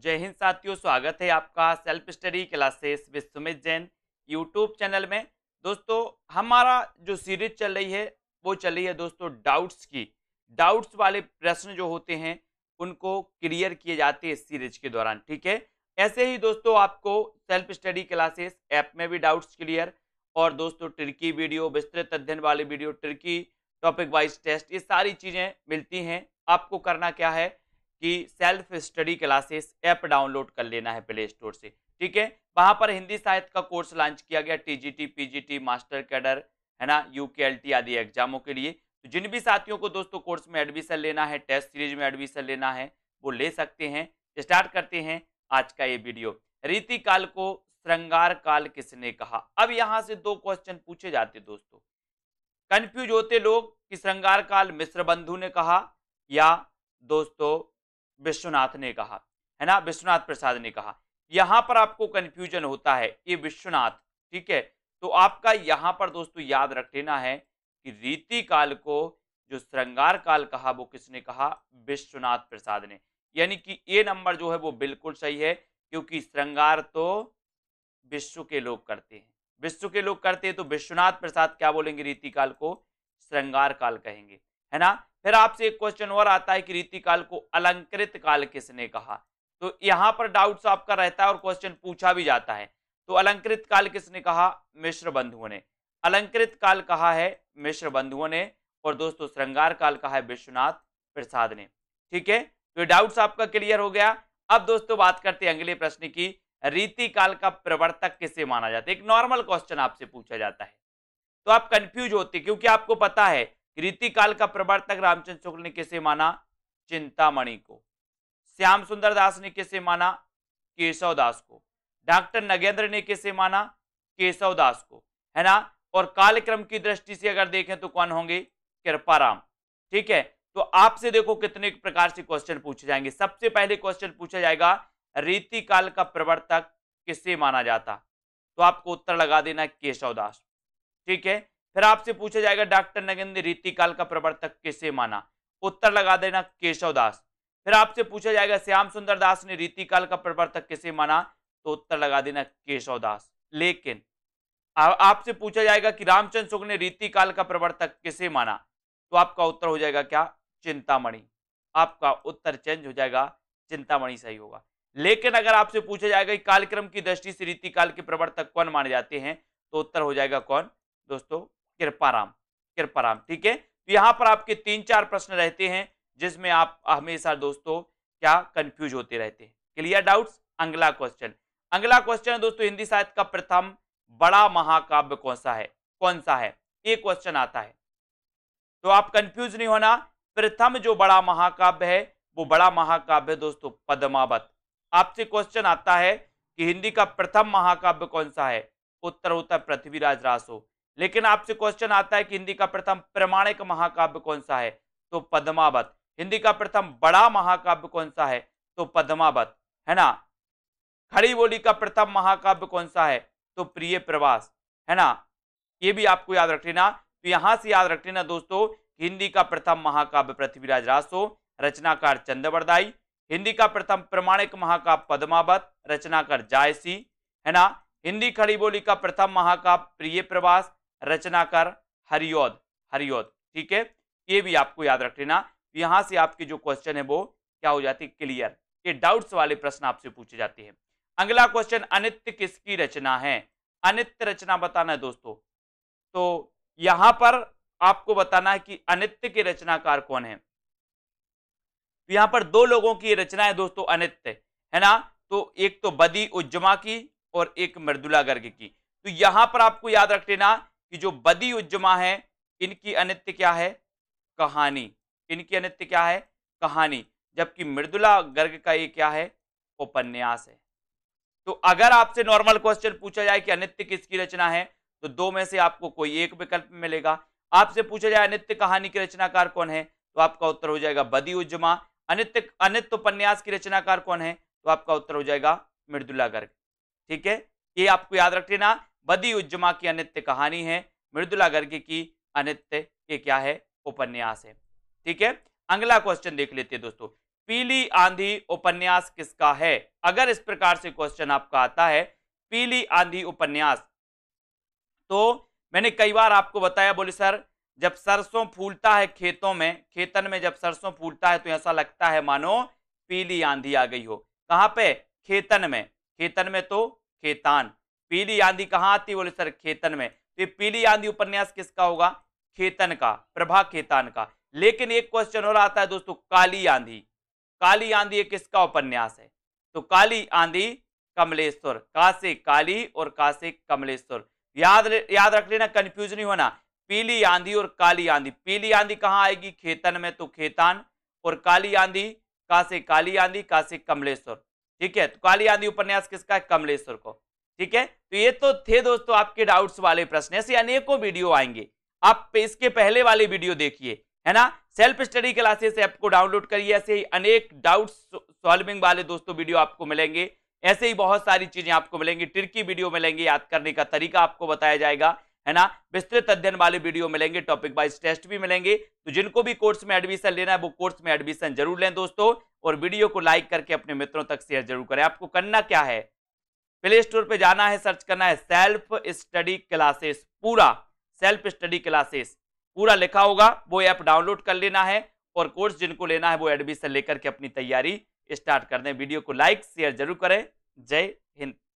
जय हिंद साथियों स्वागत है आपका self study classes with Sumit Jain YouTube channel में दोस्तों हमारा जो सीरीज चल रही है वो चल रही है दोस्तों डाउट्स की डाउट्स वाले प्रश्न जो होते हैं उनको क्लियर किए जाते हैं इस सीरीज के दौरान ठीक है ऐसे ही दोस्तों आपको सेल्फ स्टडी क्लासेस ऐप में भी डाउट्स क्लियर और दोस्तों ट्रिकी वीडियो विस्तृत अध्ययन वाली video tricky topic wise test ये सारी चीज़ें मिलती हैं आपको करना क्या है कि self study classes app download कर लेना है प्ले स्टोर से ठीक है वहाँ पर हिंदी साहित्य का कोर्स लॉन्च किया गया जी टी मास्टर कैडर है ना टी आदि एग्जामों के लिए तो जिन भी साथियों को दोस्तों कोर्स में एडमिशन लेना है टेस्ट सीरीज में एडमिशन लेना है वो ले सकते हैं स्टार्ट करते हैं आज का ये वीडियो रीति काल को श्रृंगार काल किसने कहा अब यहाँ से दो क्वेश्चन पूछे जाते दोस्तों कंफ्यूज होते लोग कि श्रृंगार काल मिश्र बंधु ने कहा या दोस्तों विश्वनाथ ने कहा है ना विश्वनाथ प्रसाद ने कहा यहां पर आपको कंफ्यूजन होता है ये विश्वनाथ ठीक है तो आपका यहां पर दोस्तों याद रख लेना है कि रीति काल को जो श्रृंगार काल कहा वो किसने कहा विश्वनाथ प्रसाद ने यानी कि ये नंबर जो है वो बिल्कुल सही है क्योंकि श्रृंगार तो विश्व के लोग करते हैं विश्व के लोग करते हैं तो विश्वनाथ प्रसाद क्या बोलेंगे रीतिकाल को श्रृंगार काल कहेंगे है ना फिर आपसे एक क्वेश्चन और आता है कि रीति काल को अलंकृत काल किसने कहा तो यहाँ पर डाउट्स आपका रहता है और क्वेश्चन पूछा भी जाता है तो अलंकृत काल किसने कहा मिश्र बंधुओं ने अलंकृत काल कहा है मिश्र बंधुओं ने और दोस्तों श्रृंगार काल कहा है विश्वनाथ प्रसाद ने ठीक है तो डाउट्स आपका क्लियर हो गया अब दोस्तों बात करते हैं अगले प्रश्न की रीति काल का प्रवर्तक किसे माना जाता है एक नॉर्मल क्वेश्चन आपसे पूछा जाता है तो आप कंफ्यूज होते क्योंकि आपको पता है कृति काल का प्रवर्तक रामचंद्र शुक्ल ने किसे माना चिंतामणि को श्याम सुंदर दास ने किसे माना केशव दास को डॉक्टर नगेंद्र ने किसे माना केशव दास को है ना और कालक्रम की दृष्टि से अगर देखें तो कौन होंगे कृपा राम ठीक है तो आपसे देखो कितने प्रकार से क्वेश्चन पूछे जाएंगे सबसे पहले क्वेश्चन पूछा जाएगा रीति काल का प्रवर्तक किससे माना जाता तो आपको उत्तर लगा देना केशव दास ठीक है फिर आपसे पूछा जाएगा डॉक्टर नगेंद्र रीतिकाल का प्रवर्तक किसे माना उत्तर लगा देना केशव दास फिर आपसे पूछा जाएगा श्याम सुंदर दास ने रीतिकाल का प्रवर्तक किसे माना तो उत्तर लगा देना केशव दास लेकिन आपसे पूछा जाएगा कि रामचंद्र शुक्ल ने रीतिकाल का प्रवर्तक किसे माना तो आपका उत्तर हो जाएगा क्या चिंतामणि आपका उत्तर चेंज हो जाएगा चिंतामणि सही होगा लेकिन अगर आपसे पूछा जाएगा कि कालक्रम की दृष्टि से रीतिकाल के प्रवर्तक कौन माने जाते हैं तो उत्तर हो जाएगा कौन दोस्तों कृपाराम कृपाराम ठीक है तो यहाँ पर आपके तीन चार प्रश्न रहते हैं जिसमें आप हमेशा दोस्तों क्या कंफ्यूज होते रहते हैं क्लियर डाउट्स अगला क्वेश्चन अगला क्वेश्चन है दोस्तों हिंदी साहित्य का प्रथम बड़ा महाकाव्य कौन सा है कौन सा है ये क्वेश्चन आता है तो आप कंफ्यूज नहीं होना प्रथम जो बड़ा महाकाव्य है वो बड़ा महाकाव्य दोस्तों पद्मावत आपसे क्वेश्चन आता है कि हिंदी का प्रथम महाकाव्य कौन सा है उत्तर उत्तर पृथ्वीराज रासो लेकिन आपसे क्वेश्चन आता है कि हिंदी का प्रथम प्रमाणिक महाकाव्य कौन सा है तो पद्मावत हिंदी का प्रथम बड़ा महाकाव्य कौन सा है तो पद्मावत है ना खड़ी बोली का प्रथम महाकाव्य कौन सा है तो प्रिय प्रवास है ना ये भी आपको याद रख लेना तो यहां से याद रख लेना दोस्तों हिंदी का प्रथम महाकाव्य पृथ्वीराज रासो रचनाकार चंद्रवरदाई हिंदी का प्रथम प्रमाणिक महाकाव्य पद्मावत रचनाकार जायसी है ना हिंदी खड़ी बोली का प्रथम महाकाव्य प्रिय प्रवास रचनाकार हरियोद हरियोद ठीक है ये भी आपको याद रख लेना यहां से आपके जो क्वेश्चन है वो क्या हो जाती है क्लियर ये डाउट्स वाले प्रश्न आपसे पूछे जाते हैं अगला क्वेश्चन अनित्य किसकी रचना है अनित्य रचना बताना है दोस्तों तो यहां पर आपको बताना है कि अनित्य के रचनाकार कौन है यहां पर दो लोगों की रचना है दोस्तों अनित्य है ना तो एक तो बदी उज्जमा की और एक मृदुला गर्ग की तो यहां पर आपको याद रख लेना कि जो बदी उज्जमा है इनकी अनित्य क्या है कहानी इनकी अनित्य क्या है कहानी जबकि मृदुला गर्ग का ये क्या है उपन्यास है तो अगर आपसे नॉर्मल क्वेश्चन पूछा जाए कि अनित्य किसकी रचना है तो दो में से आपको कोई एक विकल्प मिलेगा आपसे पूछा जाए अनित्य कहानी के रचनाकार कौन है तो आपका उत्तर हो जाएगा बदी उज्जमा अनित्य अनित्य उपन्यास की रचनाकार कौन है तो आपका उत्तर हो जाएगा मृदुला गर्ग ठीक है ये आपको याद रख लेना बदी उज्जमा की अनित्य कहानी है मृदुला गर्ग की अनित्य के क्या है उपन्यास है ठीक है अगला क्वेश्चन देख लेते हैं दोस्तों पीली आंधी उपन्यास किसका है अगर इस प्रकार से क्वेश्चन आपका आता है पीली आंधी उपन्यास तो मैंने कई बार आपको बताया बोले सर जब सरसों फूलता है खेतों में खेतन में जब सरसों फूलता है तो ऐसा लगता है मानो पीली आंधी आ गई हो कहाँ पे खेतन में खेतन में तो खेतान पीली आंधी कहाँ आती बोले सर खेतन में तो ये पीली आंधी उपन्यास किसका होगा खेतन का प्रभा खेतान का लेकिन एक क्वेश्चन और आता है दोस्तों काली आंधी काली आंधी ये किसका उपन्यास है तो काली आंधी कमलेश्वर का से काली और का से कमलेश्वर याद याद रख लेना कंफ्यूज नहीं होना पीली आंधी और काली आंधी पीली आंधी कहाँ आएगी खेतन में तो खेतान और काली आंधी का से काली आंधी का से कमलेश्वर ठीक है तो काली आंधी उपन्यास किसका है कमलेश्वर को ठीक है तो ये तो थे दोस्तों आपके डाउट्स वाले प्रश्न ऐसे अनेकों वीडियो आएंगे आप इसके पहले वाले वीडियो देखिए है ना सेल्फ स्टडी क्लासेस ऐप को डाउनलोड करिए ऐसे ही अनेक डाउट्स सॉल्विंग वाले दोस्तों वीडियो आपको मिलेंगे ऐसे ही बहुत सारी चीजें आपको मिलेंगी ट्रिकी वीडियो मिलेंगे याद करने का तरीका आपको बताया जाएगा है ना विस्तृत अध्ययन वाले वीडियो मिलेंगे टॉपिक वाइज टेस्ट भी मिलेंगे तो जिनको भी कोर्स में एडमिशन लेना है वो कोर्स में एडमिशन जरूर लें दोस्तों और वीडियो को लाइक करके अपने मित्रों तक शेयर जरूर करें आपको करना क्या है प्ले स्टोर पर जाना है सर्च करना है सेल्फ स्टडी क्लासेस पूरा सेल्फ स्टडी क्लासेस पूरा लिखा होगा वो ऐप डाउनलोड कर लेना है और कोर्स जिनको लेना है वो एडमिशन लेकर के अपनी तैयारी स्टार्ट कर दें वीडियो को लाइक शेयर जरूर करें जय हिंद